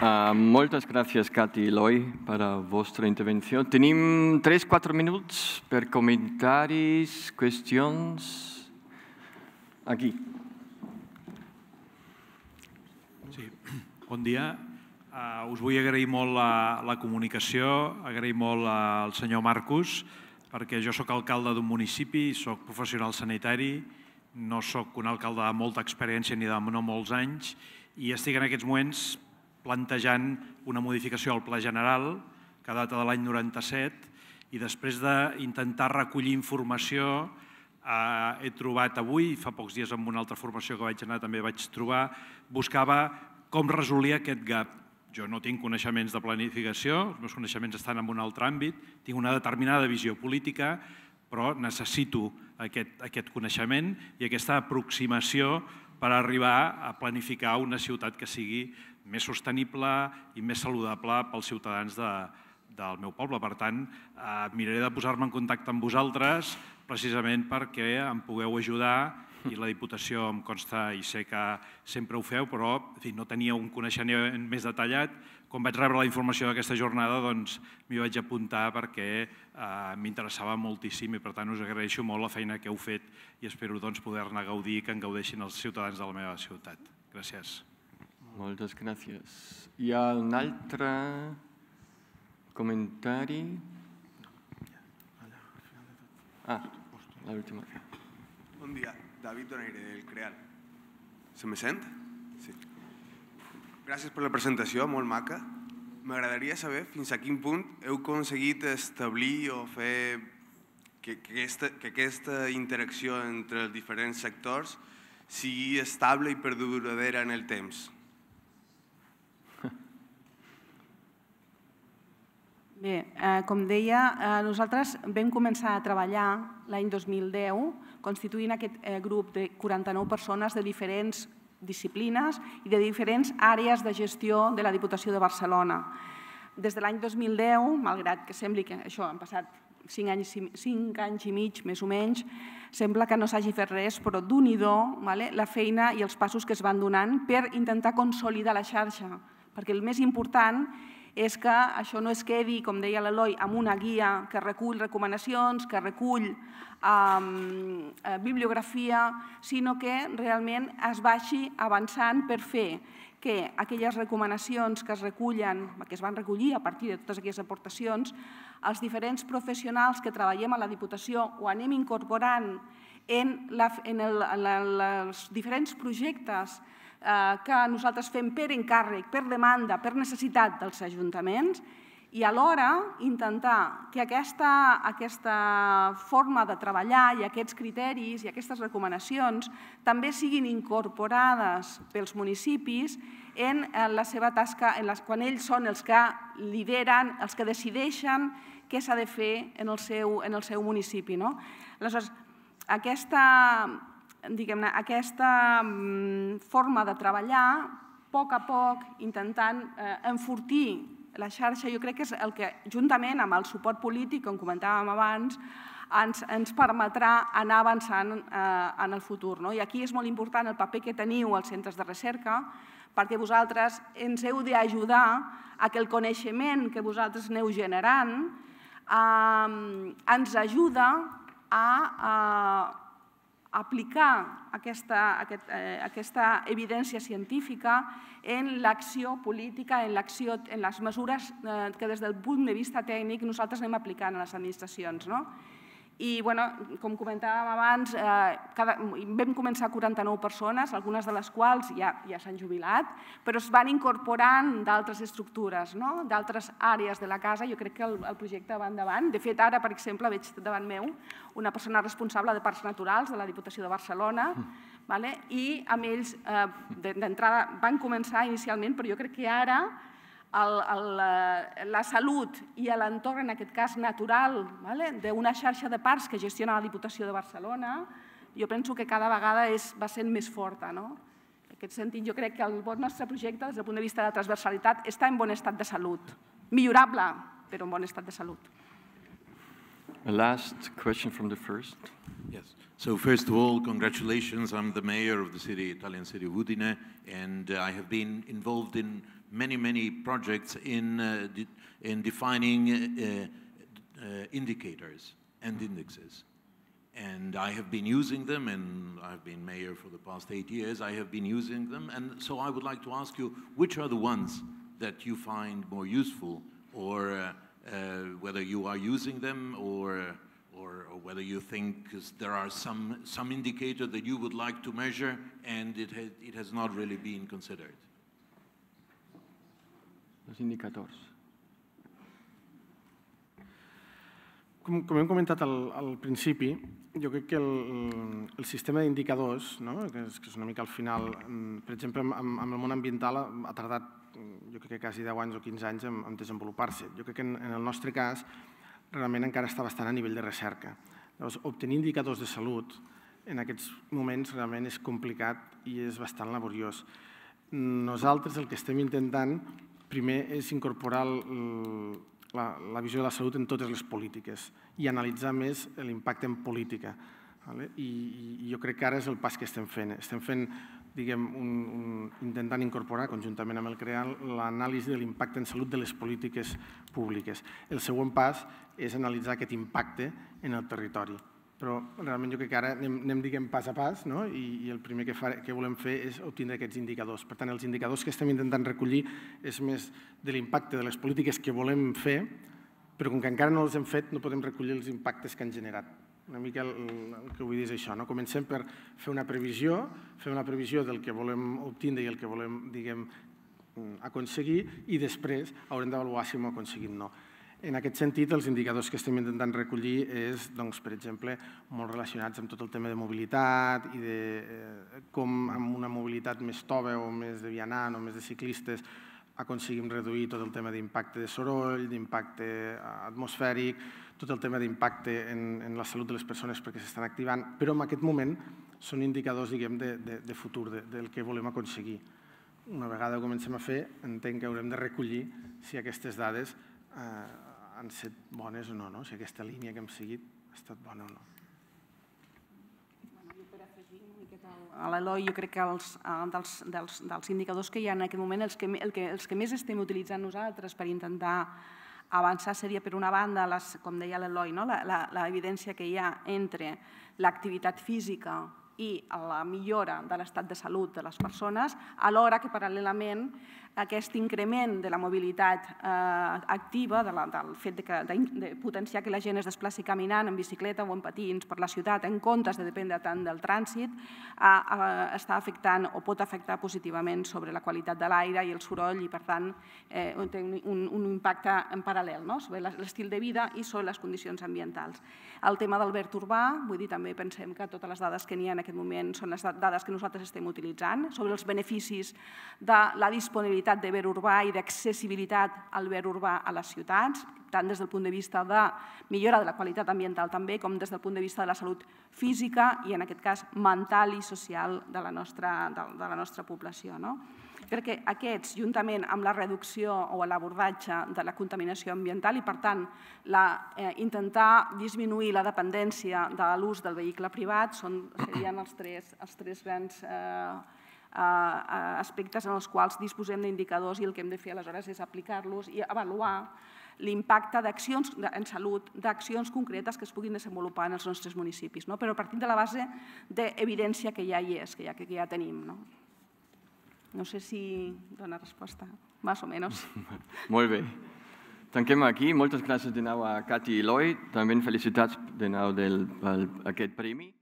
Ah, Muchas gracias, Katy y para para vuestra intervención. tres, cuatro minutos para minutos per comentaris, Aquí. Sí. Buen día. Uh, us vull agrair molt la, la comunicació, agrair molt eh, al senyor Marcus, perquè jo sóc alcalde d'un municipi, sóc professional sanitari, no sóc un alcalde de molta experiència ni de no molts anys, i estic en aquests moments plantejant una modificació al Pla General, que data de l'any 97, i després d'intentar recollir informació eh, he trobat avui, fa pocs dies amb una altra formació que vaig anar també vaig trobar, buscava com resolia aquest gap jo no tinc coneixements de planificació, els meus coneixements estan en un altre àmbit, tinc una determinada visió política, però necessito aquest, aquest coneixement i aquesta aproximació per arribar a planificar una ciutat que sigui més sostenible i més saludable pels ciutadans de, del meu poble. Per tant, eh, miraré de posar-me en contacte amb vosaltres precisament perquè em pugueu ajudar i la Diputació em consta i sé que sempre ho feu, però en fi, no tenia un coneixement més detallat. Quan vaig rebre la informació d'aquesta jornada, doncs m'hi vaig apuntar perquè eh, m'interessava moltíssim i per tant us agraeixo molt la feina que heu fet i espero doncs, poder-ne gaudir i que en gaudeixin els ciutadans de la meva ciutat. Gràcies. Moltes gràcies. Hi ha un altre comentari? Ah, l'última. Bon dia, David Donaire, del CREAL. Se me sent? Sí. Gràcies per la presentació, molt maca. M'agradaria saber fins a quin punt heu aconseguit establir o fer que, que, aquesta, que aquesta interacció entre els diferents sectors sigui estable i perduradera en el temps. Bé, eh, com deia, eh, nosaltres vam començar a treballar l'any 2010 constituint aquest eh, grup de 49 persones de diferents disciplines i de diferents àrees de gestió de la Diputació de Barcelona. Des de l'any 2010, malgrat que sembli que això han passat 5 anys, 5 anys i mig, més o menys, sembla que no s'hagi fet res, però d'un i do, vale, la feina i els passos que es van donant per intentar consolidar la xarxa. Perquè el més important és que això no es quedi, com deia l'Eloi, amb una guia que recull recomanacions, que recull ehm, eh, bibliografia, sinó que realment es vagi avançant per fer que aquelles recomanacions que es recullen, que es van recollir a partir de totes aquestes aportacions, els diferents professionals que treballem a la Diputació ho anem incorporant en, la, en, el, els diferents projectes Eh, que nosaltres fem per encàrrec, per demanda, per necessitat dels ajuntaments i alhora intentar que aquesta, aquesta forma de treballar i aquests criteris i aquestes recomanacions també siguin incorporades pels municipis en eh, la seva tasca, en les, quan ells són els que lideren, els que decideixen què s'ha de fer en el seu, en el seu municipi. No? Aleshores, aquesta, diguem-ne, aquesta mm, forma de treballar, a poc a poc, intentant eh, enfortir la xarxa, jo crec que és el que, juntament amb el suport polític, com comentàvem abans, ens, ens permetrà anar avançant eh, en el futur. No? I aquí és molt important el paper que teniu als centres de recerca, perquè vosaltres ens heu d'ajudar a que el coneixement que vosaltres aneu generant eh, ens ajuda a, a eh, aplicar aquesta, aquest, eh, aquesta evidència científica en l'acció política, en, l'acció, en les mesures eh, que des del punt de vista tècnic nosaltres anem aplicant a les administracions. No? I, bueno, com comentàvem abans, eh, cada, vam començar 49 persones, algunes de les quals ja, ja s'han jubilat, però es van incorporant d'altres estructures, no? d'altres àrees de la casa. Jo crec que el, projecte va endavant. De fet, ara, per exemple, veig davant meu una persona responsable de Parcs Naturals de la Diputació de Barcelona, mm. vale? i amb ells, eh, d'entrada, van començar inicialment, però jo crec que ara el, el, eh, la salut i l'entorn, en aquest cas natural, vale? d'una xarxa de parcs que gestiona la Diputació de Barcelona, jo penso que cada vegada és, va sent més forta. No? En aquest sentit, jo crec que el nostre projecte, des del punt de vista de la transversalitat, està en bon estat de salut. Millorable, però en bon estat de salut. A last question from the first. Yes. So first of all, congratulations. I'm the mayor of the city, Italian city of Udine, and uh, I have been involved in many, many projects in, uh, de in defining uh, uh, indicators and indexes. And I have been using them, and I've been mayor for the past eight years, I have been using them. And so I would like to ask you, which are the ones that you find more useful, or whether you are using them, or or, or, whether you think there are some, some indicator that you would like to measure and it, ha it has not really been considered. els indicadors. Com, com hem comentat al, al principi, jo crec que el, el sistema d'indicadors, no? que, és, que és una mica al final, mm, per exemple, amb, amb el món ambiental ha tardat mm, jo crec que quasi 10 anys o 15 anys en, en desenvolupar-se. Jo crec que en, en el nostre cas realment encara està bastant a nivell de recerca. Llavors, obtenir indicadors de salut en aquests moments realment és complicat i és bastant laboriós. Nosaltres el que estem intentant primer és incorporar la, la visió de la salut en totes les polítiques i analitzar més l'impacte en política. Vale? I, I jo crec que ara és el pas que estem fent. Estem fent, diguem, un, intentant incorporar, conjuntament amb el CREAL, l'anàlisi de l'impacte en salut de les polítiques públiques. El següent pas és analitzar aquest impacte en el territori però realment jo crec que ara anem, anem diguem pas a pas no? I, i el primer que, fare, que volem fer és obtindre aquests indicadors. Per tant, els indicadors que estem intentant recollir és més de l'impacte de les polítiques que volem fer, però com que encara no els hem fet no podem recollir els impactes que han generat. Una mica el, el que vull dir és això. No? Comencem per fer una previsió, fer una previsió del que volem obtindre i el que volem diguem, aconseguir i després haurem d'avaluar si hem aconseguit o no. En aquest sentit, els indicadors que estem intentant recollir és, doncs, per exemple, molt relacionats amb tot el tema de mobilitat i de eh, com amb una mobilitat més tova o més de vianant o més de ciclistes aconseguim reduir tot el tema d'impacte de soroll, d'impacte eh, atmosfèric, tot el tema d'impacte en, en la salut de les persones perquè s'estan activant, però en aquest moment són indicadors diguem, de, de, de futur, de, del que volem aconseguir. Una vegada comencem a fer, entenc que haurem de recollir si aquestes dades eh, han set bones o no, no? si aquesta línia que hem seguit ha estat bona o no. Bueno, a l'Eloi, jo crec que els, eh, dels, dels, dels indicadors que hi ha en aquest moment, els que, el que, els que més estem utilitzant nosaltres per intentar avançar seria, per una banda, les, com deia l'Eloi, no? l'evidència que hi ha entre l'activitat física i la millora de l'estat de salut de les persones, alhora que paral·lelament aquest increment de la mobilitat eh, activa, de la, del fet de, que, de, de potenciar que la gent es desplaci caminant, en bicicleta o en patins per la ciutat, en comptes de dependre tant del trànsit, a, a, està afectant o pot afectar positivament sobre la qualitat de l'aire i el soroll i, per tant, eh, té un, un impacte en paral·lel no? sobre l'estil de vida i sobre les condicions ambientals. El tema del verd urbà, vull dir, també pensem que totes les dades que n'hi ha en aquest moment són les dades que nosaltres estem utilitzant, sobre els beneficis de la disponibilitat qualitat de ver urbà i d'accessibilitat al ver urbà a les ciutats, tant des del punt de vista de millora de la qualitat ambiental també, com des del punt de vista de la salut física i, en aquest cas, mental i social de la nostra, de, de la nostra població. No? Crec que aquests, juntament amb la reducció o l'abordatge de la contaminació ambiental i, per tant, la, eh, intentar disminuir la dependència de l'ús del vehicle privat, són, serien els tres, els tres grans eh, aspectes en els quals disposem d'indicadors i el que hem de fer aleshores és aplicar-los i avaluar l'impacte d'accions en salut, d'accions concretes que es puguin desenvolupar en els nostres municipis, no? però partir de la base d'evidència que ja hi és, que ja, que ja tenim. No? no sé si dona resposta, més o menys. Molt bé. Tanquem aquí. Moltes gràcies de nou a Cati i Eloi. També felicitats de nou del, per aquest premi.